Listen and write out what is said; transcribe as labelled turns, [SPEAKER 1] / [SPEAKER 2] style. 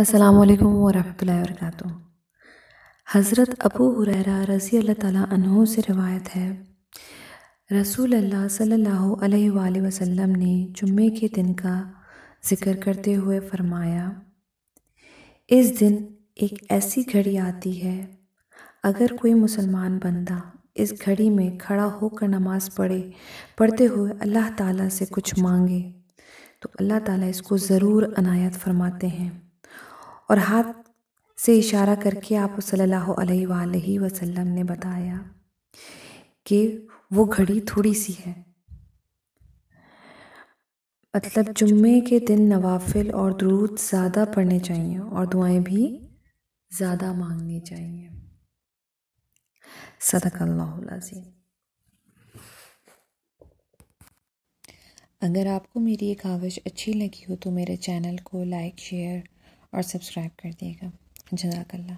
[SPEAKER 1] अस्सलाम वालेकुम वरहमतुल्लाहि वबरकातुहू हज़रत अबू हुरैरा रज़ी अल्लाह ताला अनहु से रिवायत है रसूल अल्लाह सल्लल्लाहु अलैहि वसल्लम ने जुम्मे के दिन का ज़िक्र करते हुए फरमाया इस दिन एक ऐसी घड़ी आती है अगर कोई मुसलमान बंदा इस घड़ी में खड़ा होकर नमाज़ पढ़े पढ़ते हुए अल्लाह ताला से कुछ मांगे तो अल्लाह ताला इसको ज़रूर अनायत फरमाते हैं और हाथ से इशारा करके आप सल्लल्लाहु अलैहि वसल्लम ने बताया कि वो घड़ी थोड़ी सी है मतलब जुम्मे के दिन नवाफिल और दरूद ज़्यादा पढ़ने चाहिए और दुआएं भी ज़्यादा मांगनी चाहिए सदकल्लाजी अगर आपको मेरी ये काविश अच्छी लगी हो तो मेरे चैनल को लाइक शेयर और सब्सक्राइब कर दिएगा जजाकल्ला